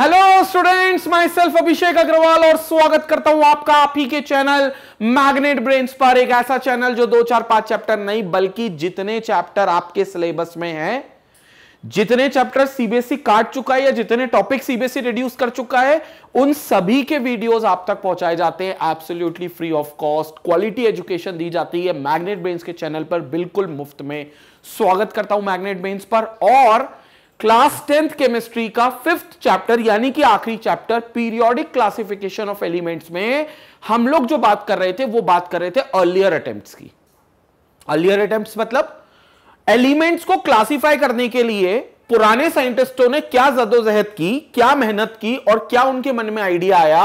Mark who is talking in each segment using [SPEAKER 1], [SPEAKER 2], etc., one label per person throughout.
[SPEAKER 1] hello students myself Abhishek Agarwal और स्वागत करता हूं आपका आप ही के चैनल मैग्नेट ब्रेन्स पर एक ऐसा चैनल जो दो चार पांच चैप्टर नहीं बल्कि जितने चैप्टर आपके सिलेबस में हैं जितने चैप्टर सीबीएसई e काट चुका है या जितने टॉपिक सीबीएसई रिड्यूस कर चुका है उन सभी के वीडियोस आप तक पहुंचाए जाते हैं absolutely free of cost quality education दी जाती है मैग्नेट ब्रेन्स के चैनल पर बिल्कुल मुफ्त में स्वागत करता हूं मैग्नेट ब्रेन्स पर और क्लास टेंथ केमिस्ट्री का फिफ्थ चैप्टर यानी कि आखिरी chapter periodic classification of elements में हम लोग जो बात कर रहे थे वो बात कर रहे थे अर्लियर अटेम्प्ट की अर्लियर अटेम्प्ट मतलब एलिमेंट्स को क्लासिफाई करने के लिए पुराने साइंटिस्टों ने क्या जदोजहद की क्या मेहनत की और क्या उनके मन में आइडिया आया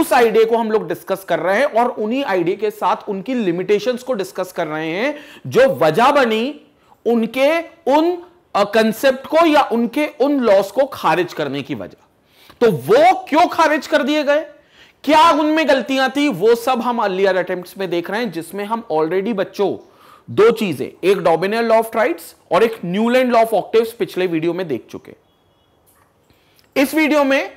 [SPEAKER 1] उस आइडिया को हम लोग डिस्कस कर रहे हैं और उन्हीं आइडिया के साथ उनकी लिमिटेशंस को डिस्कस कर रहे हैं जो वजह बनी उनके उन कंसेप्ट को या उनके उन लॉस को खारिज करने की वजह तो वो क्यों खारिज कर दिए गए क्या उनमें गलतियां थी वो सब हम अर्लियर अटेम्प्ट्स में देख रहे हैं जिसमें हम ऑलरेडी बच्चों दो चीजें एक डोमिनल लॉ ऑफ राइट्स और एक न्यूलैंड लॉ ऑफ ऑक्टिव पिछले वीडियो में देख चुके इस वीडियो में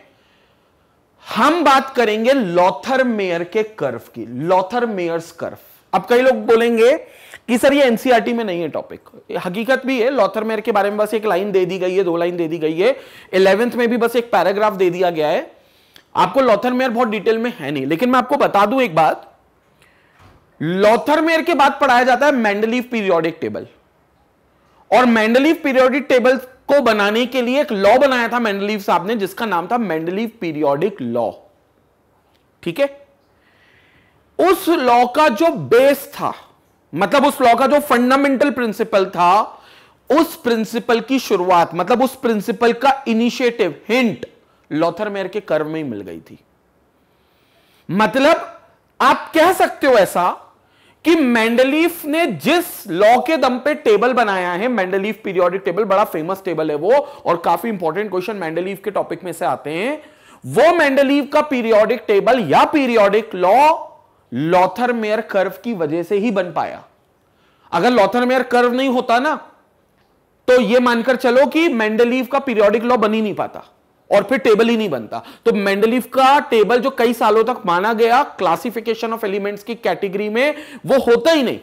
[SPEAKER 1] हम बात करेंगे लॉथर मेयर के कर्फ की लॉथर मेयर कर्फ अब कई लोग बोलेंगे कि सर ये एनसीईआरटी e में नहीं है टॉपिक हकीकत भी है लॉथर मेयर के बारे में बस एक लाइन दे दी गई है दो लाइन दे दी गई है इलेवेंथ में भी बस एक पैराग्राफ दे दिया गया है आपको लॉथर मेयर बहुत डिटेल में है नहीं लेकिन मैं आपको बता दूं एक बात लॉथर मेयर के बाद पढ़ाया जाता है मैंडलीव पीरियोडिक टेबल और मैंडलीव पीरियोडिक टेबल को बनाने के लिए एक लॉ बनाया था मैंडलीव साहब ने जिसका नाम था मैंडलीव पीरियोडिक लॉ ठीक है उस लॉ का जो बेस था मतलब उस लॉ का जो फंडामेंटल प्रिंसिपल था उस प्रिंसिपल की शुरुआत मतलब उस प्रिंसिपल का इनिशिएटिव हिंट लॉथर मेयर के कर्व में ही मिल गई थी मतलब आप कह सकते हो ऐसा कि मैंडलीफ ने जिस लॉ के दम पे टेबल बनाया है मैंडलीफ पीरियोडिक टेबल बड़ा फेमस टेबल है वो और काफी इंपॉर्टेंट क्वेश्चन मैंडलीफ के टॉपिक में से आते हैं वो मैंडलीव का पीरियोडिक टेबल या periodic law Lothar Meyer curve की वजह से ही बन पाया अगर लॉथर मेयर कर्व नहीं होता ना तो ये मानकर चलो कि मेंडलीव का पीरियोडिक लॉ बन ही नहीं पाता और फिर टेबल ही नहीं बनता तो मेंडलीव का टेबल जो कई सालों तक माना गया क्लासिफिकेशन ऑफ एलिमेंट्स की कैटेगरी में वो होता ही नहीं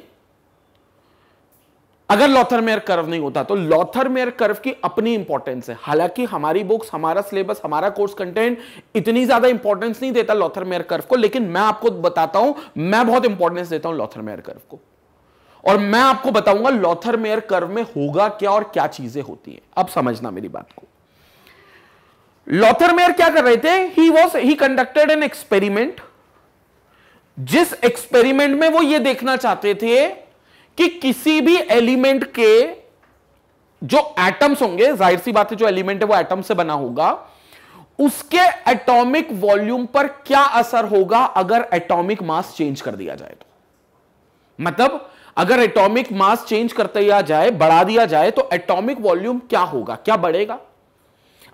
[SPEAKER 1] अगर लॉथर मेयर कर्व नहीं होता तो लॉथर मेयर कर्व की अपनी इंपॉर्टेंस है हालांकि हमारी बुक्स हमारा सिलेबस हमारा कोर्स कंटेंट इतनी ज्यादा इंपॉर्टेंस नहीं देता लॉथर मेयर कर्व को लेकिन मैं आपको बताता हूं मैं बहुत इंपॉर्टेंस देता हूं लॉथर मेयर कर्व को और मैं आपको बताऊंगा लॉथर मेयर कर्व में होगा क्या और क्या चीजें होती है अब समझना मेरी बात को लॉथर मेयर क्या कर रहे थे he was he conducted an experiment जिस एक्सपेरिमेंट में वो ये देखना चाहते थे कि किसी भी एलिमेंट के जो एटम्स होंगे जाहिर सी बात है जो एलिमेंट है वो एटम से बना होगा उसके एटॉमिक वॉल्यूम पर क्या असर होगा अगर एटॉमिक मास चेंज कर दिया जाए तो मतलब अगर एटॉमिक मास चेंज कर दिया जाए बढ़ा दिया जाए तो एटॉमिक वॉल्यूम क्या होगा क्या बढ़ेगा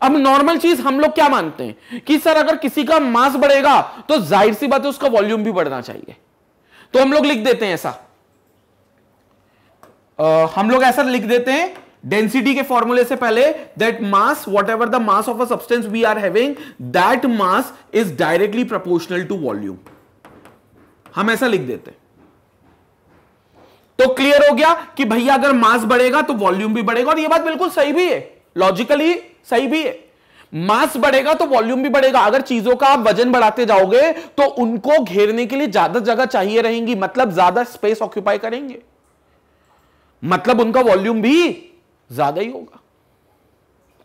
[SPEAKER 1] अब नॉर्मल चीज हम लोग क्या मानते हैं कि सर अगर किसी का मास बढ़ेगा तो जाहिर सी बात है उसका वॉल्यूम भी बढ़ना चाहिए तो हम लोग लिख देते हैं ऐसा आ, हम लोग ऐसा लिख देते हैं डेंसिटी के फॉर्मूले से पहले that mass whatever the mass of a substance we are having that mass is directly proportional to volume हम ऐसा लिख देते हैं तो क्लियर हो गया कि भैया अगर मास बढ़ेगा तो वॉल्यूम भी बढ़ेगा और यह बात बिल्कुल सही भी है लॉजिकली सही भी है मास बढ़ेगा तो वॉल्यूम भी बढ़ेगा अगर चीजों का आप वजन बढ़ाते जाओगे तो उनको घेरने के लिए ज्यादा जगह चाहिए रहेंगी मतलब ज्यादा स्पेस ऑक्यूपाई करेंगे मतलब उनका वॉल्यूम भी ज्यादा ही होगा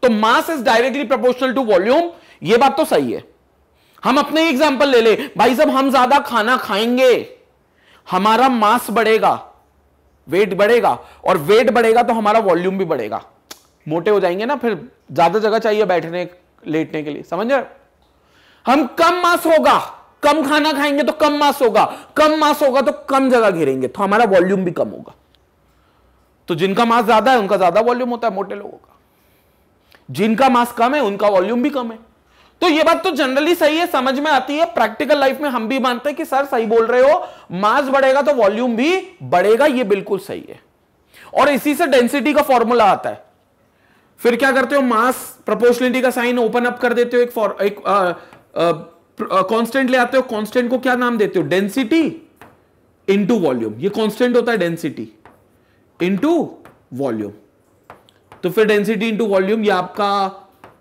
[SPEAKER 1] तो mass is directly proportional to volume यह बात तो सही है हम अपने एग्जाम्पल ले ले भाई साहब हम ज्यादा खाना खाएंगे हमारा मास बढ़ेगा वेट बढ़ेगा और वेट बढ़ेगा तो हमारा वॉल्यूम भी बढ़ेगा मोटे हो जाएंगे ना फिर ज्यादा जगह चाहिए बैठने लेटने के लिए समझ रहे हम कम मास होगा कम खाना खाएंगे तो कम मास होगा कम मास होगा तो कम जगह घेरेंगे तो हमारा वॉल्यूम भी कम होगा तो जिनका मास ज्यादा है उनका ज्यादा वॉल्यूम होता है मोटे लोगों का जिनका मास कम है उनका वॉल्यूम भी कम है तो ये बात तो जनरली सही है समझ में आती है प्रैक्टिकल लाइफ में हम भी मानते हैं कि सर सही बोल रहे हो मास बढ़ेगा तो वॉल्यूम भी बढ़ेगा ये बिल्कुल सही है और इसी से डेंसिटी का फॉर्मूला आता है फिर क्या करते हो मास प्रोपोर्शनलिटी का साइन ओपन अप कर देते हो एक फॉर एक कॉन्स्टेंट ले आते हो कॉन्स्टेंट को क्या नाम देते हो डेंसिटी इंटू वॉल्यूम ये कॉन्स्टेंट होता है डेंसिटी इंटू वॉल्यूम तो फिर डेंसिटी इंटू वॉल्यूम ये आपका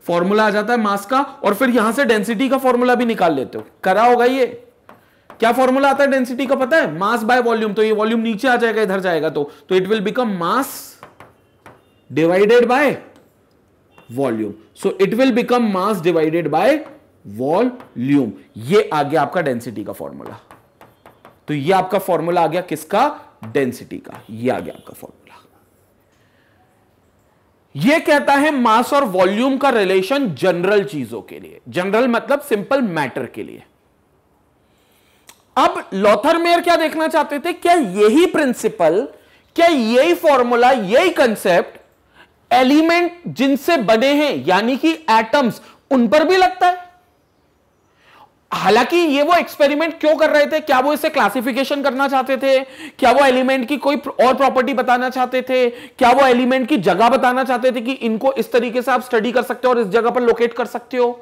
[SPEAKER 1] फॉर्मूला आ जाता है मास का और फिर यहां से डेंसिटी का फॉर्मूला भी निकाल लेते हो करा होगा ये क्या फॉर्मूला आता है डेंसिटी का पता है मास बाय वॉल्यूम तो ये वॉल्यूम नीचे आ जाएगा इधर जाएगा तो तो it will become mass divided by volume so it will become mass divided by volume ये आ गया आपका डेंसिटी का फॉर्मूला तो ये आपका फॉर्मूला आ गया किसका डेंसिटी का ये आ गया आपका फॉर्मूला ये कहता है मास और वॉल्यूम का रिलेशन जनरल चीजों के लिए जनरल मतलब सिंपल मैटर के लिए अब लोथर मेयर क्या देखना चाहते थे क्या यही प्रिंसिपल क्या यही फॉर्मूला यही कंसेप्ट एलिमेंट जिनसे बने हैं यानी कि एटम्स उन पर भी लगता है हालांकि ये वो एक्सपेरिमेंट क्यों कर रहे थे क्या वो इसे क्लासिफिकेशन करना चाहते थे क्या वो एलिमेंट की कोई और प्रॉपर्टी बताना चाहते थे क्या वो एलिमेंट की जगह बताना चाहते थे कि इनको इस तरीके से आप स्टडी कर सकते हो और इस जगह पर लोकेट कर सकते हो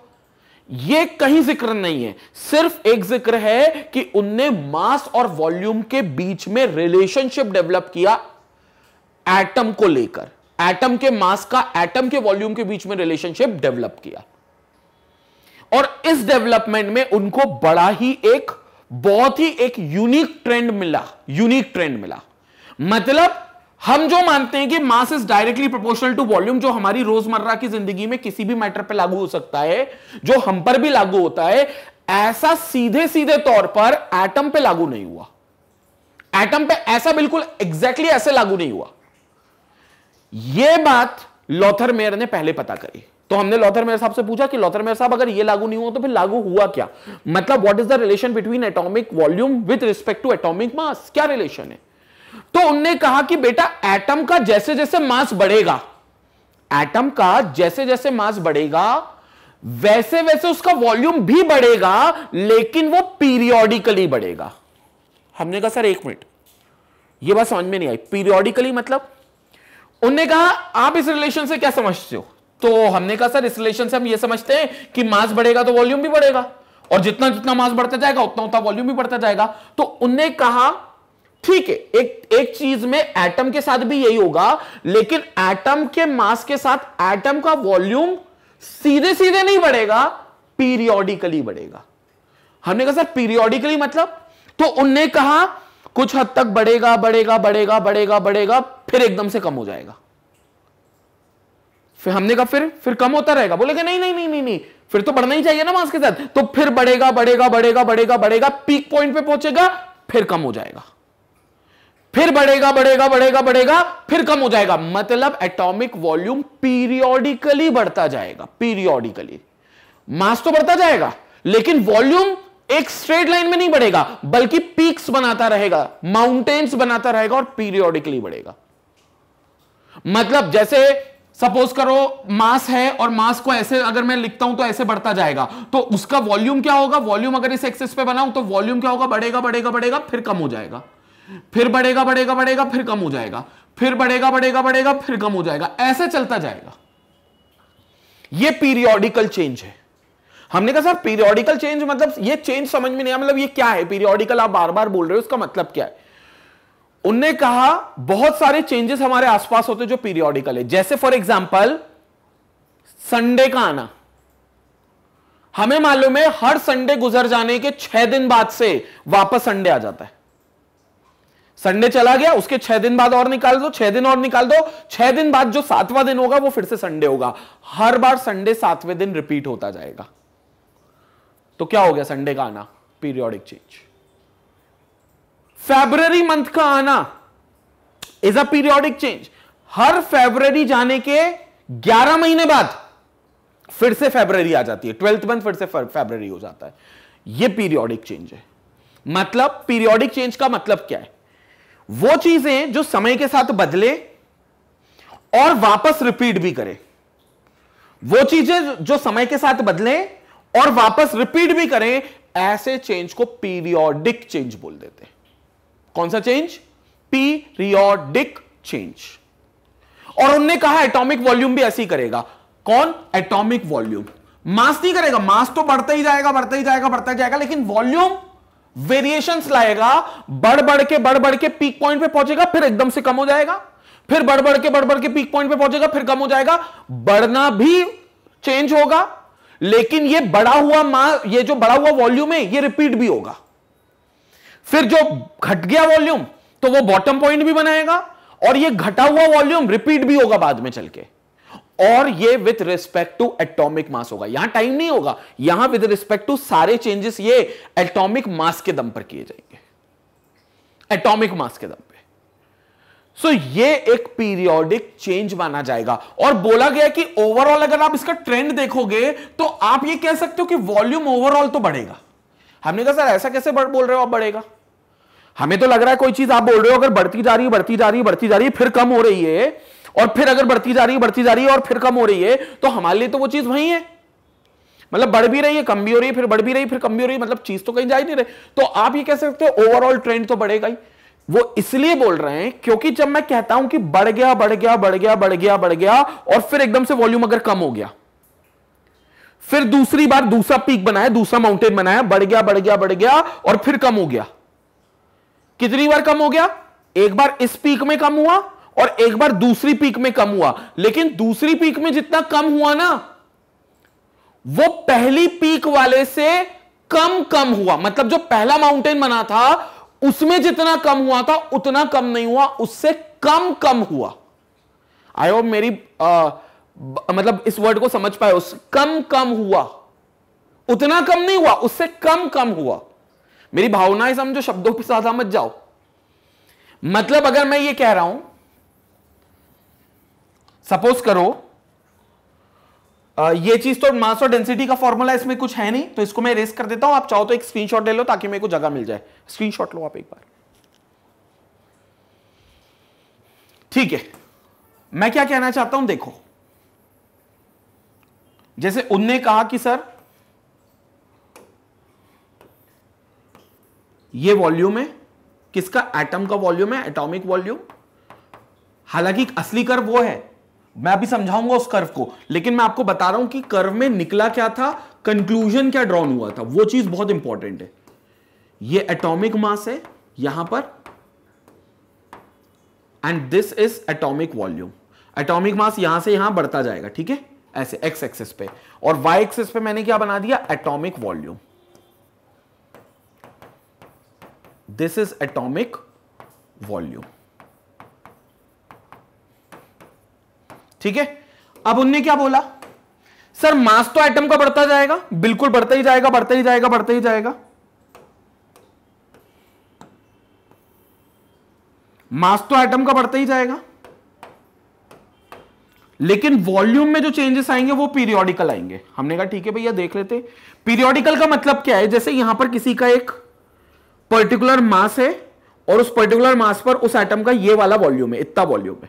[SPEAKER 1] ये कहीं जिक्र नहीं है सिर्फ एक जिक्र है कि उनने मास और वॉल्यूम के बीच में रिलेशनशिप डेवलप किया एटम को लेकर एटम के मास का एटम के वॉल्यूम के बीच में रिलेशनशिप डेवलप किया और इस डेवलपमेंट में उनको बड़ा ही एक बहुत ही एक यूनिक ट्रेंड मिला यूनिक ट्रेंड मिला मतलब हम जो मानते हैं कि mass is directly proportional to volume जो हमारी रोजमर्रा की जिंदगी में किसी भी मैटर पे लागू हो सकता है जो हम पर भी लागू होता है ऐसा सीधे सीधे तौर पर एटम पे लागू नहीं हुआ एटम पे ऐसा बिल्कुल एग्जैक्टली exactly ऐसे लागू नहीं हुआ यह बात लॉथर मेयर ने पहले पता करी तो हमने लॉथर मेयर साहब से पूछा कि लॉथर मेयर साहब अगर ये लागू नहीं हुआ तो फिर लागू हुआ क्या मतलब what is the relation between atomic volume with respect to atomic mass क्या रिलेशन है तो उनने कहा कि बेटा एटम का जैसे जैसे मास बढ़ेगा एटम का जैसे जैसे मास बढ़ेगा वैसे वैसे उसका वॉल्यूम भी बढ़ेगा लेकिन वो पीरियोडिकली बढ़ेगा हमने कहा सर एक मिनट ये बात समझ में नहीं आई पीरियोडिकली मतलब उनने कहा आप इस रिलेशन से क्या समझते हो तो हमने कहा सर इस रिलेशन से हम ये समझते हैं कि मास बढ़ेगा तो वॉल्यूम भी बढ़ेगा और जितना जितना मास बढ़ता जाएगा उतना उतना वॉल्यूम भी बढ़ता जाएगा तो उनने कहा ठीक है एक एक चीज में एटम के साथ भी यही होगा लेकिन एटम के मास के साथ एटम का वॉल्यूम सीधे सीधे नहीं बढ़ेगा पीरियोडिकली बढ़ेगा हमने कहा सर पीरियोडिकली मतलब तो उनने कहा कुछ हद तक बढ़ेगा बढ़ेगा बढ़ेगा बढ़ेगा बढ़ेगा फिर एकदम से कम हो जाएगा फिर हमने कहा फिर फिर कम होता रहेगा बोलेगा नहीं नहीं नहीं नहीं नहीं फिर तो बढ़ना ही चाहिए ना मास के साथ तो फिर बढ़ेगा बढ़ेगा बढ़ेगा बढ़ेगा बढ़ेगा पीक पॉइंट पे पहुंचेगा फिर कम हो जाएगा फिर बढ़ेगा बढ़ेगा बढ़ेगा बढ़ेगा फिर कम हो जाएगा मतलब एटॉमिक वॉल्यूम पीरियोडिकली बढ़ता जाएगा पीरियोडिकली मास तो बढ़ता जाएगा लेकिन वॉल्यूम एक स्ट्रेट लाइन में नहीं बढ़ेगा बल्कि पीक्स बनाता रहेगा माउंटेन्स बनाता रहेगा और पीरियोडिकली बढ़ेगा मतलब जैसे सपोज करो मास है और मास को ऐसे अगर मैं लिखता हूं तो ऐसे बढ़ता जाएगा तो उसका वॉल्यूम क्या होगा वॉल्यूम अगर इस एक्सेस पे बनाऊं तो वॉल्यूम क्या होगा बढ़ेगा बढ़ेगा बढ़ेगा फिर कम हो जाएगा फिर बढ़ेगा बढ़ेगा बढ़ेगा फिर कम हो जाएगा फिर बढ़ेगा बढ़ेगा बढ़ेगा फिर कम हो जाएगा ऐसे चलता जाएगा यह पीरियोडिकल चेंज है हमने कहा सर पीरियोडिकल चेंज मतलब ये चेंज समझ में नहीं आया मतलब ये क्या है पीरियोडिकल आप बार बार बोल रहे हो उसका मतलब क्या है उनने कहा बहुत सारे चेंजेस हमारे आसपास होते जो पीरियोडिकल है जैसे फॉर एग्जाम्पल संडे का आना हमें मालूम है हर संडे गुजर जाने के छह दिन बाद से वापस संडे आ जाता है संडे चला गया उसके छह दिन बाद और निकाल दो छह दिन और निकाल दो छह दिन बाद जो सातवां दिन होगा वो फिर से संडे होगा हर बार संडे सातवें दिन रिपीट होता जाएगा तो क्या हो गया संडे का आना पीरियोडिक चेंज फेबररी मंथ का आना इज अ पीरियोडिक चेंज हर फेबररी जाने के 11 महीने बाद फिर से फेबररी आ जाती है ट्वेल्थ मंथ फिर से फेबररी हो जाता है ये पीरियोडिक चेंज है मतलब पीरियोडिक चेंज का मतलब क्या है वो चीजें जो समय के साथ बदले और वापस रिपीट भी करें वो चीजें जो समय के साथ बदले और वापस रिपीट भी करें ऐसे चेंज को पीरियोडिक चेंज बोल देते हैं कौन सा चेंज पीरियोडिक चेंज और उनने कहा एटॉमिक वॉल्यूम भी ऐसे ही करेगा कौन एटॉमिक वॉल्यूम मास नहीं करेगा मास तो बढ़ता ही जाएगा बढ़ता ही जाएगा बढ़ता ही जाएगा लेकिन वॉल्यूम वेरिएशन लाएगा बढ़ बढ़ के बढ़ बढ़ के पीक पॉइंट पे पहुंचेगा फिर एकदम से कम हो जाएगा फिर बढ़ बढ़ के बढ़ बढ़ के पीक पॉइंट पे पहुंचेगा फिर कम हो जाएगा बढ़ना भी चेंज होगा लेकिन ये बढ़ा हुआ मास ये जो बढ़ा हुआ वॉल्यूम है ये रिपीट भी होगा फिर जो घट गया वॉल्यूम तो वो बॉटम पॉइंट भी बनाएगा और ये घटा हुआ वॉल्यूम रिपीट भी होगा बाद में चल के और ये with respect to atomic mass होगा यहां टाइम नहीं होगा यहां विद रिस्पेक्ट टू सारे चेंजेस ये एटॉमिक मास के दम पर किए जाएंगे एटॉमिक मास के दम पे सो so, ये एक पीरियोडिक चेंज माना जाएगा और बोला गया कि ओवरऑल अगर आप इसका ट्रेंड देखोगे तो आप ये कह सकते हो कि वॉल्यूम ओवरऑल तो बढ़ेगा हमने कहा सर ऐसा कैसे बोल रहे हो आप बढ़ेगा हमें तो लग रहा है कोई चीज आप बोल रहे हो अगर बढ़ती जा रही है बढ़ती जा रही है बढ़ती जा रही है फिर कम हो रही है और फिर अगर बढ़ती जा रही है बढ़ती जा रही है और फिर कम हो रही है तो हमारे लिए तो वो चीज वही है मतलब बढ़ भी रही है कम भी हो रही है फिर बढ़ भी रही है फिर कम भी हो रही है मतलब चीज तो कहीं जा ही नहीं रही तो आप ये कह सकते हो ओवरऑल ट्रेंड तो बढ़ेगा ही वो इसलिए बोल रहे हैं क्योंकि जब मैं कहता हूं कि बढ़ गया बढ़ गया बढ़ गया बढ़ गया बढ़ गया और फिर एकदम से वॉल्यूम अगर कम हो गया फिर दूसरी बार दूसरा पीक बनाया दूसरा माउंटेन बनाया बढ़ गया बढ़ गया बढ़ गया और फिर कम हो गया कितनी बार कम हो गया एक बार इस पीक में कम हुआ और एक बार दूसरी पीक में कम हुआ लेकिन दूसरी पीक में जितना कम हुआ ना वो पहली पीक वाले से कम कम हुआ मतलब जो पहला माउंटेन बना था उसमें जितना कम हुआ था उतना कम नहीं हुआ उससे कम कम हुआ आई होप मेरी आ, ब, मतलब इस वर्ड को समझ पाए उस कम कम हुआ उतना कम नहीं हुआ उससे कम कम हुआ मेरी भावनाएं समझो शब्दों पर साधा मत जाओ मतलब अगर मैं ये कह रहा हूं सपोज करो ये चीज तो मास और डेंसिटी का फॉर्मूला इसमें कुछ है नहीं तो इसको मैं रेस कर देता हूं आप चाहो तो एक स्क्रीनशॉट ले लो ताकि मेरे को जगह मिल जाए स्क्रीनशॉट लो आप एक बार ठीक है मैं क्या कहना चाहता हूं देखो जैसे उनने कहा कि सर ये वॉल्यूम है किसका एटम का वॉल्यूम है एटॉमिक वॉल्यूम हालांकि असली कर्व वो है मैं अभी समझाऊंगा उस कर्व को लेकिन मैं आपको बता रहा हूं कि कर्व में निकला क्या था कंक्लूजन क्या ड्रॉन हुआ था वो चीज बहुत इंपॉर्टेंट है ये एटॉमिक मास है यहां पर and this is atomic volume atomic mass यहां से यहां बढ़ता जाएगा ठीक है ऐसे एक्स एक्सेस पे और वाई एक्सेस पे मैंने क्या बना दिया atomic volume this is atomic volume ठीक है अब उनने क्या बोला सर मास तो एटम का बढ़ता जाएगा बिल्कुल बढ़ता ही जाएगा बढ़ता ही जाएगा बढ़ता ही जाएगा मास तो एटम का बढ़ता ही जाएगा लेकिन वॉल्यूम में जो चेंजेस आएंगे वो पीरियोडिकल आएंगे हमने कहा ठीक है भैया देख लेते पीरियोडिकल का मतलब क्या है जैसे यहां पर किसी का एक पर्टिकुलर मास है और उस पर्टिकुलर मास पर उस एटम का ये वाला वॉल्यूम है इतना वॉल्यूम है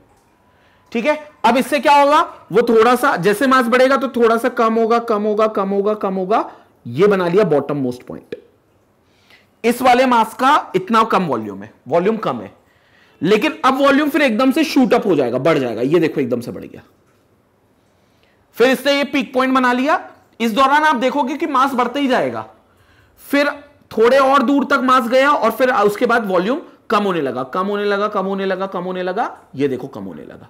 [SPEAKER 1] ठीक है अब इससे क्या होगा वो थोड़ा सा जैसे मास बढ़ेगा तो थोड़ा सा कम होगा कम होगा कम होगा कम होगा ये बना लिया बॉटम मोस्ट पॉइंट इस वाले मास का इतना कम वॉल्यूम है वॉल्यूम कम है लेकिन अब वॉल्यूम फिर एकदम से शूट अप हो जाएगा बढ़ जाएगा ये देखो एकदम से बढ़ गया फिर इसने ये पीक पॉइंट बना लिया इस दौरान आप देखोगे कि मास बढ़ते ही जाएगा फिर थोड़े और दूर तक मास गया और फिर उसके बाद वॉल्यूम कम होने लगा कम होने लगा कम होने लगा कम होने लगा ये देखो कम होने लगा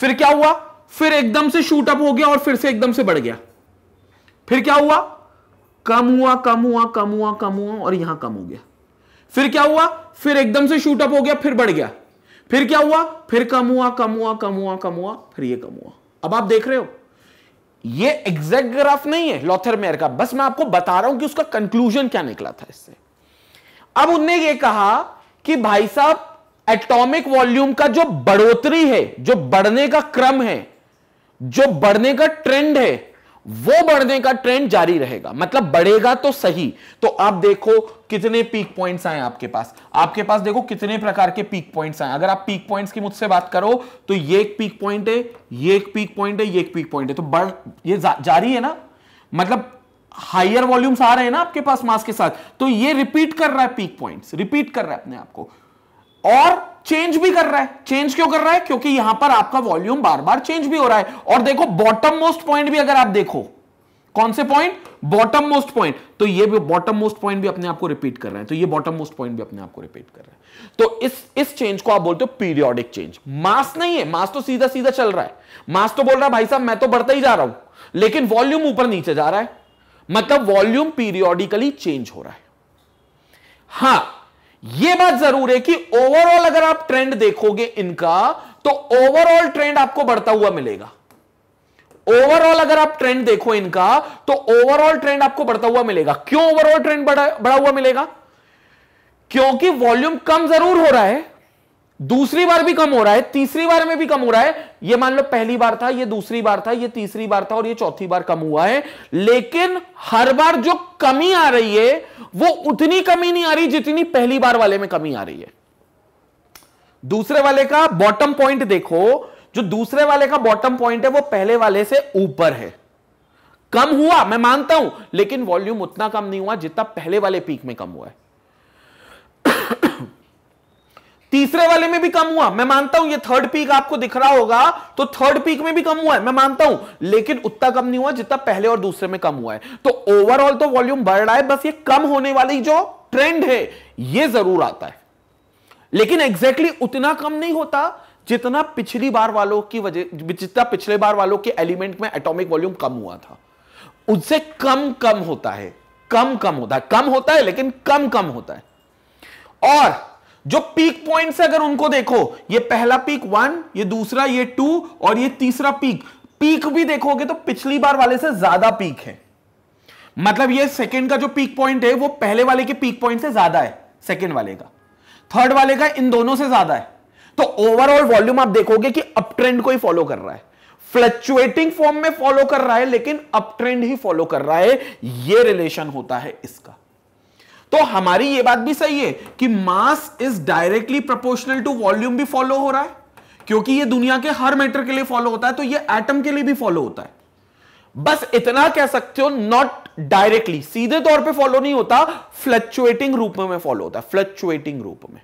[SPEAKER 1] फिर क्या हुआ फिर एकदम से शूट अप हो गया और फिर से एकदम से बढ़ गया फिर क्या हुआ कम हुआ कम हुआ कम हुआ कम हुआ और यहां कम हो गया फिर क्या हुआ फिर एकदम से शूट अप हो गया फिर बढ़ गया फिर क्या हुआ फिर कम हुआ कम हुआ कम हुआ कम हुआ फिर ये कम हुआ अब आप देख रहे हो ये एग्जैक्ट ग्राफ नहीं है लॉथर मेयर का बस मैं आपको बता रहा हूं कि उसका कंक्लूजन क्या निकला था इससे अब उनने ये कहा कि भाई साहब एटॉमिक वॉल्यूम का जो बढ़ोतरी है जो बढ़ने का क्रम है जो बढ़ने का ट्रेंड है वो बढ़ने का ट्रेंड जारी रहेगा मतलब बढ़ेगा तो सही तो आप देखो कितने पीक पॉइंट्स आए आपके पास आपके पास देखो कितने प्रकार के पीक पॉइंट्स आए अगर आप पीक पॉइंट्स की मुझसे बात करो तो ये एक पीक पॉइंट है ये एक पीक पॉइंट है ये एक पीक पॉइंट है तो बढ़ ये जा, जारी है ना मतलब हायर वॉल्यूम्स आ रहे हैं ना आपके पास मास के साथ तो ये रिपीट कर रहा है पीक पॉइंट रिपीट कर रहा है अपने आपको और चेंज भी कर रहा है चेंज क्यों कर रहा है क्योंकि यहां पर आपका वॉल्यूम बार बार चेंज भी हो रहा है और देखो बॉटम मोस्ट पॉइंट भी अगर आप देखो कौन से पॉइंट बॉटम मोस्ट पॉइंट तो ये भी बॉटम मोस्ट पॉइंट भी अपने आप को रिपीट कर रहे हैं तो ये बॉटम मोस्ट पॉइंट भी अपने आप को रिपीट कर रहा है तो इस इस चेंज को आप बोलते हो पीरियोडिक चेंज मास नहीं है मास तो सीधा सीधा चल रहा है मास तो बोल रहा है भाई साहब मैं तो बढ़ता ही जा रहा हूं लेकिन वॉल्यूम ऊपर नीचे जा रहा है मतलब वॉल्यूम पीरियोडिकली चेंज हो रहा है हां यह बात जरूर है कि ओवरऑल अगर आप ट्रेंड देखोगे इनका तो ओवरऑल ट्रेंड आपको बढ़ता हुआ मिलेगा ओवरऑल अगर आप ट्रेंड देखो इनका तो ओवरऑल ट्रेंड आपको बढ़ता हुआ मिलेगा क्यों ओवरऑल ट्रेंड बढ़ा, बढ़ा हुआ मिलेगा क्योंकि वॉल्यूम कम जरूर हो रहा है दूसरी बार भी कम हो रहा है तीसरी बार में भी कम हो रहा है ये मान लो पहली बार था ये दूसरी बार था ये तीसरी बार था और ये चौथी बार कम हुआ है लेकिन हर बार जो कमी आ रही है वो उतनी कमी नहीं आ रही जितनी पहली बार वाले में कमी आ रही है दूसरे वाले का बॉटम पॉइंट देखो जो दूसरे वाले का बॉटम पॉइंट है वो पहले वाले से ऊपर है कम हुआ मैं मानता हूं लेकिन वॉल्यूम उतना कम नहीं हुआ जितना पहले वाले पीक में कम हुआ है तीसरे वाले में भी कम हुआ मैं मानता हूं ये थर्ड पीक आपको दिख रहा होगा तो थर्ड पीक में भी कम हुआ है मैं मानता हूं लेकिन उतना कम नहीं हुआ जितना पहले और दूसरे में कम हुआ है तो ओवरऑल तो वॉल्यूम बढ़ रहा है बस ये कम होने वाली जो ट्रेंड है ये जरूर आता है लेकिन एग्जैक्टली exactly उतना कम नहीं होता जितना पिछली बार वालों की वजह जितना पिछले बार वालों के एलिमेंट में एटॉमिक वॉल्यूम कम हुआ था उससे कम कम होता है कम कम होता है कम होता है लेकिन कम कम होता है और जो पीक पॉइंट्स अगर उनको देखो ये पहला पीक वन ये दूसरा ये टू और ये तीसरा पीक पीक भी देखोगे तो पिछली बार वाले से ज्यादा पीक है मतलब ये सेकंड का जो पीक पॉइंट है वो पहले वाले के पीक पॉइंट से ज्यादा है सेकंड वाले का थर्ड वाले का इन दोनों से ज्यादा है तो ओवरऑल वॉल्यूम आप देखोगे कि अप ट्रेंड को ही फॉलो कर रहा है फ्लक्चुएटिंग फॉर्म में फॉलो कर रहा है लेकिन अप ट्रेंड ही फॉलो कर रहा है यह रिलेशन होता है इसका तो हमारी ये बात भी सही है कि mass is directly proportional to volume भी फॉलो हो रहा है क्योंकि ये दुनिया के हर मैटर के लिए फॉलो होता है तो ये एटम के लिए भी फॉलो होता है बस इतना कह सकते हो नॉट डायरेक्टली सीधे तौर पे फॉलो नहीं होता फ्लक्चुएटिंग रूप में फॉलो होता है फ्लक्चुएटिंग रूप में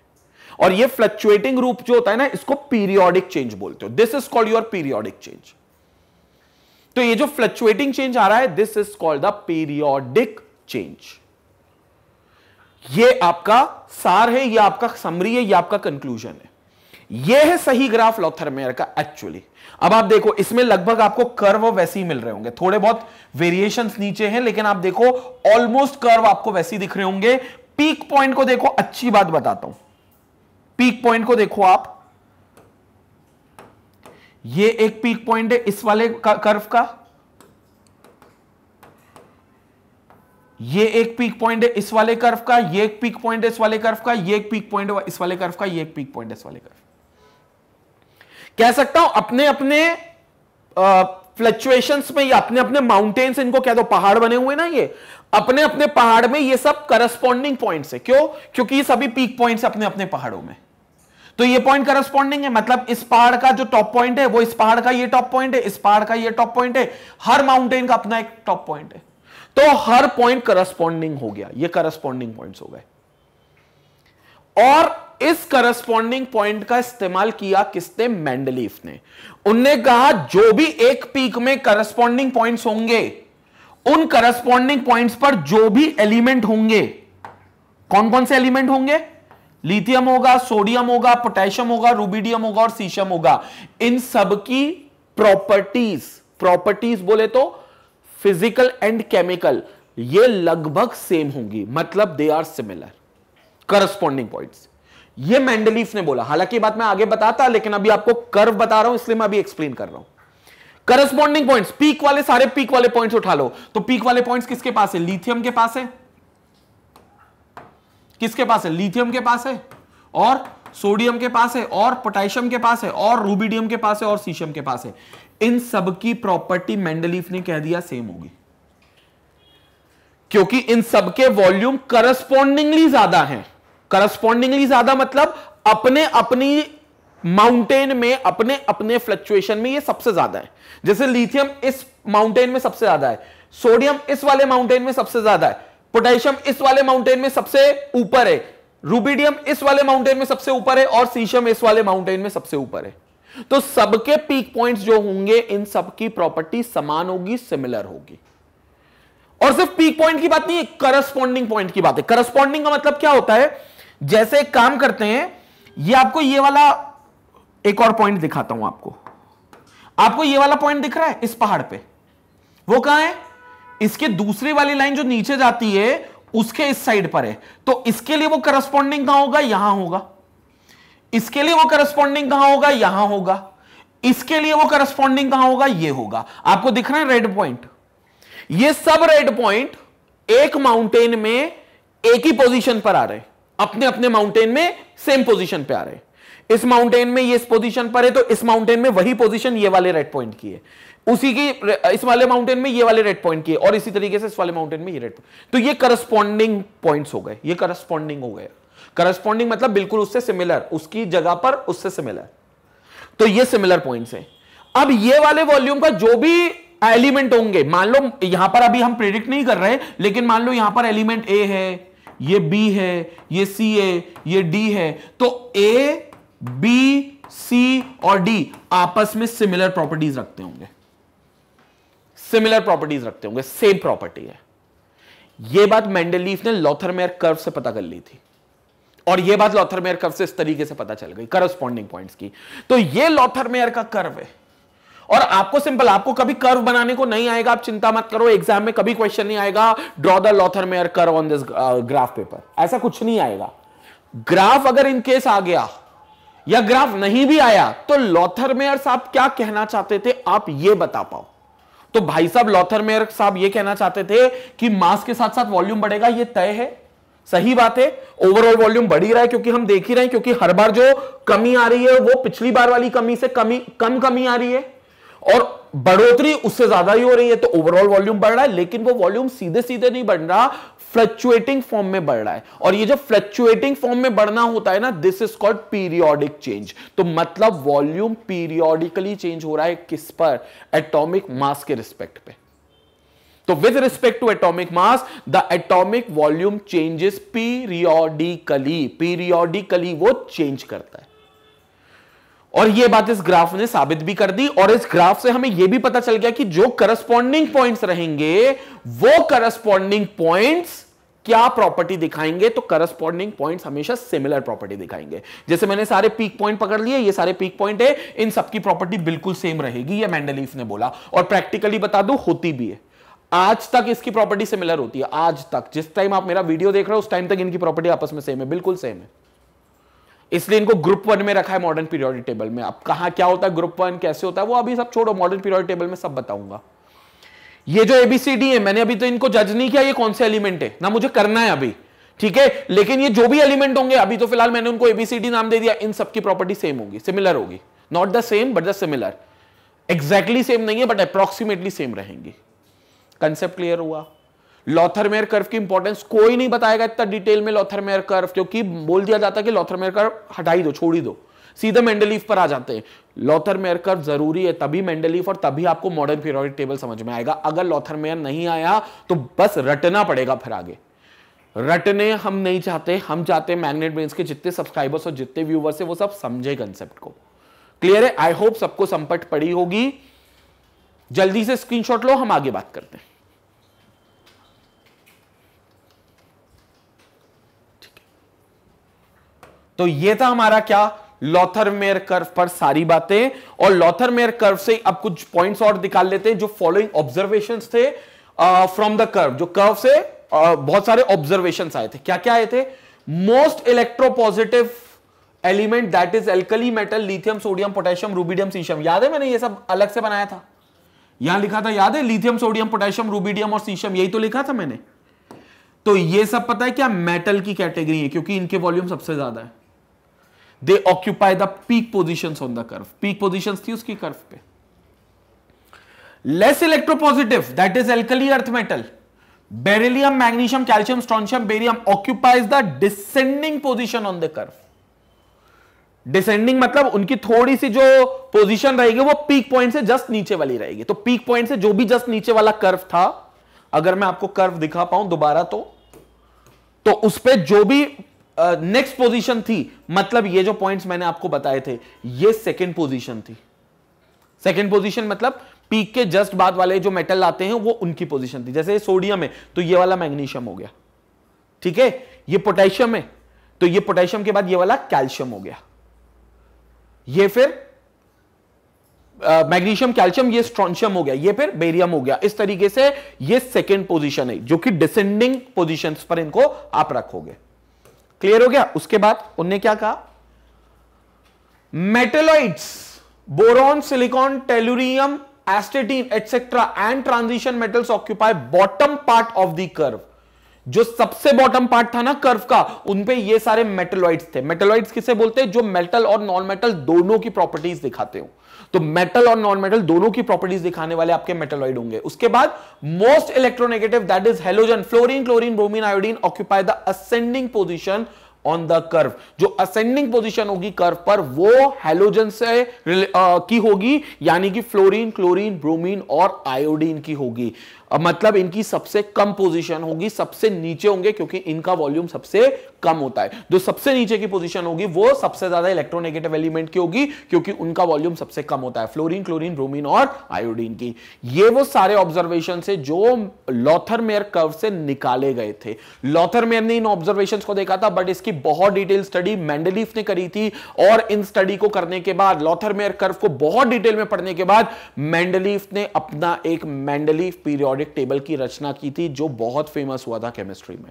[SPEAKER 1] और ये फ्लक्चुएटिंग रूप जो होता है ना इसको पीरियोडिक चेंज बोलते हो this is called your periodic change तो ये जो फ्लक्चुएटिंग चेंज आ रहा है this is called the periodic change ये आपका सार है ये आपका समरी है ये आपका कंक्लूजन है ये है सही ग्राफ लॉथरमेयर का एक्चुअली अब आप देखो इसमें लगभग आपको कर्व वैसे ही मिल रहे होंगे थोड़े बहुत वेरिएशन नीचे हैं लेकिन आप देखो ऑलमोस्ट कर्व आपको वैसे ही दिख रहे होंगे पीक पॉइंट को देखो अच्छी बात बताता हूं पीक पॉइंट को देखो आप ये एक पीक पॉइंट है इस वाले कर्व का ये एक पीक पॉइंट है इस वाले कर्फ का ये एक पीक पॉइंट है इस वाले कर्फ का ये एक पीक पॉइंट इस वाले कर्फ का ये एक पीक पॉइंट इस वाले कर्फ कह सकता हूं अपने अपने फ्लक्चुएशंस में या अपने अपने माउंटेन्स इनको कह दो पहाड़ बने हुए ना ये अपने अपने पहाड़ में ये सब करस्पॉन्डिंग पॉइंट्स है क्यों क्योंकि ये सभी पीक पॉइंट्स अपने अपने पहाड़ों में तो ये पॉइंट करस्पॉन्डिंग है मतलब इस पहाड़ का जो टॉप पॉइंट है वो इस पहाड़ का ये टॉप पॉइंट है इस पहाड़ का ये टॉप पॉइंट है हर माउंटेन का अपना एक टॉप पॉइंट है तो हर पॉइंट करस्पॉन्डिंग हो गया ये करस्पॉन्डिंग पॉइंट्स हो गए और इस करस्पॉन्डिंग पॉइंट का इस्तेमाल किया किसने मैंडलीफ ने उनने कहा जो भी एक पीक में करस्पॉन्डिंग पॉइंट्स होंगे उन करस्पॉन्डिंग पॉइंट्स पर जो भी एलिमेंट होंगे कौन कौन से एलिमेंट होंगे लिथियम होगा सोडियम होगा पोटेशियम होगा रूबीडियम होगा और सीशियम होगा इन सब की प्रॉपर्टीज प्रॉपर्टीज बोले तो फिजिकल एंड केमिकल ये लगभग सेम होंगी मतलब they are similar corresponding points ये मैंडलीफ ने बोला हालांकि बात मैं आगे बताता लेकिन अभी आपको कर्व बता रहा हूं इसलिए मैं अभी एक्सप्लेन कर रहा हूं करस्पॉन्डिंग पॉइंट्स पीक वाले सारे पीक वाले पॉइंट्स उठा लो तो पीक वाले पॉइंट्स किसके पास है लिथियम के पास है किसके पास है लिथियम के पास है और सोडियम के पास है और पोटेशियम के पास है और रूबीडियम के पास है और सीशियम के पास है इन सब की प्रॉपर्टी मेंडलीफ ने कह दिया सेम होगी क्योंकि इन सब के वॉल्यूम करस्पॉन्डिंगली ज्यादा हैं करस्पॉन्डिंगली ज्यादा मतलब अपने अपनी माउंटेन में अपने अपने फ्लक्चुएशन में ये सबसे ज्यादा है जैसे लिथियम इस माउंटेन में सबसे ज्यादा है सोडियम इस वाले माउंटेन में सबसे ज्यादा है पोटेशियम इस वाले माउंटेन में सबसे ऊपर है रूबीडियम इस वाले माउंटेन में सबसे ऊपर है और सीशियम इस वाले माउंटेन में सबसे ऊपर है तो सबके पीक पॉइंट्स जो होंगे इन सबकी प्रॉपर्टी समान होगी सिमिलर होगी और सिर्फ पीक पॉइंट की बात नहीं है करस्पॉन्डिंग पॉइंट की बात है करस्पॉन्डिंग का मतलब क्या होता है जैसे एक काम करते हैं ये आपको ये वाला एक और पॉइंट दिखाता हूं आपको आपको ये वाला पॉइंट दिख रहा है इस पहाड़ पे वो कहां है इसके दूसरी वाली लाइन जो नीचे जाती है उसके इस साइड पर है तो इसके लिए वो करस्पॉन्डिंग कहां होगा यहां होगा इसके लिए वो करस्पॉन्डिंग कहां होगा यहां होगा इसके लिए वो करस्पॉन्डिंग कहां होगा ये होगा आपको दिख रहा है रेड पॉइंट ये सब रेड पॉइंट एक माउंटेन में एक ही पोजीशन पर आ रहे अपने अपने माउंटेन में सेम पोजीशन पे आ रहे इस माउंटेन में ये इस पोजीशन पर है तो इस माउंटेन में वही पोजीशन ये वाले रेड पॉइंट की है उसी की इस वाले माउंटेन में ये वाले रेड पॉइंट की है और इसी तरीके से इस वाले माउंटेन में ये रेड पॉइंट तो ये करस्पॉन्डिंग पॉइंट हो गए ये करस्पॉन्डिंग हो गया करस्पॉन्डिंग मतलब बिल्कुल उससे सिमिलर उसकी जगह पर उससे सिमिलर तो ये सिमिलर पॉइंट्स हैं अब ये वाले वॉल्यूम का जो भी एलिमेंट होंगे मान लो यहां पर अभी हम प्रिडिक्ट नहीं कर रहे लेकिन मान लो यहां पर एलिमेंट ए है ये बी है ये सी है ये डी है तो ए बी सी और डी आपस में सिमिलर प्रॉपर्टीज रखते होंगे सिमिलर प्रॉपर्टीज रखते होंगे सेम प्रॉपर्टी है यह बात मेंडलीफ ने लॉथरमेयर कर्व से पता कर ली थी और यह बात लॉथर मेयर कर्व से इस तरीके से पता चल गई करस्पॉन्डिंग पॉइंट्स की तो ये लॉथर मेयर का कर्व है और आपको सिंपल आपको कभी कर्व बनाने को नहीं आएगा आप चिंता मत करो एग्जाम में कभी क्वेश्चन नहीं आएगा draw the Lothar Meyer curve on this graph paper ऐसा कुछ नहीं आएगा ग्राफ अगर इन केस आ गया या ग्राफ नहीं भी आया तो लॉथर मेयर साहब क्या कहना चाहते थे आप ये बता पाओ तो भाई साहब लॉथर मेयर साहब ये कहना चाहते थे कि मास के साथ साथ वॉल्यूम बढ़ेगा ये तय है सही बात है ओवरऑल वॉल्यूम बढ़ ही रहा है क्योंकि हम देख ही रहे हैं क्योंकि हर बार जो कमी आ रही है वो पिछली बार वाली कमी से कमी कम कमी आ रही है और बढ़ोतरी उससे ज्यादा ही हो रही है तो ओवरऑल वॉल्यूम बढ़ रहा है लेकिन वो वॉल्यूम सीधे सीधे नहीं बढ़ रहा फ्लक्चुएटिंग फॉर्म में बढ़ रहा है और ये जो फ्लक्चुएटिंग फॉर्म में बढ़ना होता है ना this is called periodic change तो मतलब वॉल्यूम पीरियोडिकली चेंज हो रहा है किस पर एटॉमिक मास के रिस्पेक्ट पे तो with respect to atomic mass the atomic volume changes periodically periodically वो चेंज करता है और ये बात इस ग्राफ ने साबित भी कर दी और इस ग्राफ से हमें यह भी पता चल गया कि जो करस्पॉन्डिंग पॉइंट्स रहेंगे वो करस्पॉन्डिंग पॉइंट्स क्या प्रॉपर्टी दिखाएंगे तो करस्पॉन्डिंग पॉइंट्स हमेशा सिमिलर प्रॉपर्टी दिखाएंगे जैसे मैंने सारे पीक पॉइंट पकड़ लिए ये सारे पीक पॉइंट है इन सबकी प्रॉपर्टी बिल्कुल सेम रहेगी ये मैंडलीफ ने बोला और प्रैक्टिकली बता दू होती भी है आज तक इसकी प्रॉपर्टी सिमिलर होती है आज तक जिस टाइम आप मेरा वीडियो देख रहे हो उस टाइम तक इनकी प्रॉपर्टी आपस में सेम है बिल्कुल सेम है इसलिए इनको ग्रुप वन में रखा है मॉडर्न पीरियोडिक टेबल में अब कहा क्या होता है ग्रुप वन कैसे होता है वो अभी सब छोड़ो मॉडर्न पीरियोडिक टेबल में सब बताऊंगा ये जो एबीसीडी है मैंने अभी तो इनको जज नहीं किया ये कौन से एलिमेंट है ना मुझे करना है अभी ठीक है लेकिन ये जो भी एलिमेंट होंगे अभी तो फिलहाल मैंने उनको एबीसीडी नाम दे दिया इन सबकी प्रॉपर्टी सेम होगी सिमिलर होगी not the same but the similar exactly same नहीं है बट अप्रोक्सीमेटली सेम रहेंगी कंसेप्ट क्लियर हुआ लॉथरमेयर कर्व की इंपॉर्टेंस कोई नहीं बताएगा इतना डिटेल में लॉथरमेयर कर्व क्योंकि बोल दिया जाता है कि लॉथरमेयर कर्व हटाई दो छोड़ी दो सीधे मेंडलीफ पर आ जाते हैं लॉथरमेयर कर्व जरूरी है तभी मेंडलीफ और तभी आपको मॉडर्न पीरियोडिक टेबल समझ में आएगा अगर लॉथरमेयर नहीं आया तो बस रटना पड़ेगा फिर आगे रटने हम नहीं चाहते हम चाहते मैग्नेट ब्रेन्स के जितने सब्सक्राइबर्स और जितने व्यूवर्स है वो सब समझे कंसेप्ट को क्लियर है आई होप सबको संपट पड़ी होगी जल्दी से स्क्रीनशॉट लो हम आगे बात करते हैं तो ये था हमारा क्या लॉथर मेयर कर्व पर सारी बातें और लॉथर मेयर कर्व से अब कुछ पॉइंट्स और निकाल लेते हैं जो फॉलोइंग ऑब्जर्वेशंस थे फ्रॉम द कर्व जो कर्व से uh, बहुत सारे ऑब्जर्वेशंस आए थे क्या क्या आए थे most electropositive element that is alkali metal lithium sodium potassium rubidium caesium याद है मैंने ये सब अलग से बनाया था यहां लिखा था याद है लिथियम सोडियम पोटेशियम रूबीडियम और सीशियम यही तो लिखा था मैंने तो ये सब पता है क्या मेटल की कैटेगरी है क्योंकि इनके वॉल्यूम सबसे ज्यादा है they occupy the peak position on the curve peak position थी उसकी कर्व पे less electropositive that is alkali earth metal beryllium magnesium calcium strontium barium occupies the descending position on the curve descending मतलब उनकी थोड़ी सी जो position रहेगी वो peak point से जस्ट नीचे वाली रहेगी तो पीक पॉइंट से जो भी जस्ट नीचे वाला कर्व था अगर मैं आपको कर्व दिखा पाऊं दोबारा तो तो उस पर जो भी नेक्स्ट uh, पोजीशन थी मतलब ये जो पॉइंट्स मैंने आपको बताए थे ये सेकंड पोजीशन थी सेकंड पोजीशन मतलब पीक के जस्ट बाद वाले जो मेटल आते हैं वो उनकी पोजीशन थी जैसे सोडियम है तो ये वाला मैग्नीशियम हो गया ठीक है ये पोटेशियम है तो ये पोटेशियम के बाद ये वाला कैल्शियम हो गया ये फिर मैग्नीशियम कैल्शियम ये स्ट्रॉन्शियम हो गया ये फिर बेरियम हो गया इस तरीके से ये सेकेंड पोजीशन है जो कि डिसेंडिंग पोजीशंस पर इनको आप रखोगे क्लियर हो गया उसके बाद उनने क्या कहा metalloids boron silicon tellurium astatine etcetera and transition metals occupy bottom part of the curve जो सबसे बॉटम पार्ट था ना कर्व का उनपे ये सारे मेटलॉइड्स थे मेटलॉइड्स किसे बोलते हैं जो मेटल और नॉन मेटल दोनों की प्रॉपर्टीज दिखाते हो तो मेटल और नॉन मेटल दोनों की प्रॉपर्टीज दिखाने वाले आपके मेटलॉइड होंगे उसके बाद most electronegative that is halogen fluorine chlorine bromine iodine occupy the ascending position on the curve जो असेंडिंग पोजिशन होगी कर्व पर वो हेलोजन से आ, की होगी यानी कि फ्लोरिन क्लोरिन ब्रोमिन और आयोडीन की होगी अब मतलब इनकी सबसे कम पोजीशन होगी सबसे नीचे होंगे क्योंकि इनका वॉल्यूम सबसे कम होता है जो सबसे नीचे की पोजीशन होगी वो सबसे ज्यादा इलेक्ट्रोनेगेटिव एलिमेंट की होगी क्योंकि उनका वॉल्यूम सबसे कम होता है फ्लोरीन क्लोरीन ब्रोमीन और आयोडीन की ये वो सारे ऑब्जर्वेशन है जो लॉथर मेयर कर्व से निकाले गए थे लॉथर मेयर ने इन ऑब्जर्वेशन को देखा था बट इसकी बहुत डिटेल स्टडी मैंडलीफ ने करी थी और इन स्टडी को करने के बाद लॉथर मेयर कर्व को बहुत डिटेल में पढ़ने के बाद मैंडलीफ ने अपना एक मैंडलीफ पीरियड पीरियोडिक टेबल की रचना की थी जो बहुत फेमस हुआ था केमिस्ट्री में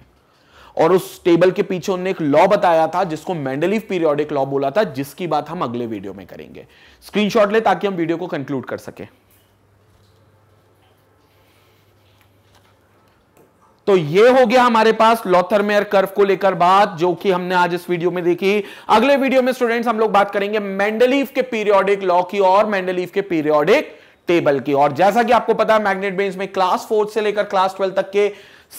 [SPEAKER 1] और उस टेबल के पीछे उन्होंने एक लॉ बताया था जिसको मेंडलीफ पीरियोडिक लॉ बोला था जिसकी बात हम अगले वीडियो में करेंगे स्क्रीनशॉट ले ताकि हम वीडियो को कंक्लूड कर सके तो ये हो गया हमारे पास लॉथरमेयर कर्व को लेकर बात जो कि हमने आज इस वीडियो में देखी अगले वीडियो में स्टूडेंट्स हम लोग बात करेंगे मेंडलीफ के पीरियोडिक लॉ की और मेंडलीफ के पीरियोडिक टेबल की और जैसा कि आपको पता है मैग्नेट ब्रेन्स में क्लास फोर्थ से लेकर क्लास ट्वेल्व तक के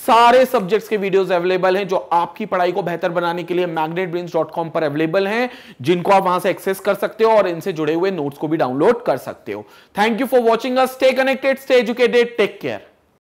[SPEAKER 1] सारे सब्जेक्ट्स के वीडियोस अवेलेबल हैं जो आपकी पढ़ाई को बेहतर बनाने के लिए मैग्नेट पर अवेलेबल हैं जिनको आप वहां से एक्सेस कर सकते हो और इनसे जुड़े हुए नोट्स को भी डाउनलोड कर सकते हो thank you for watching us stay connected stay educated take care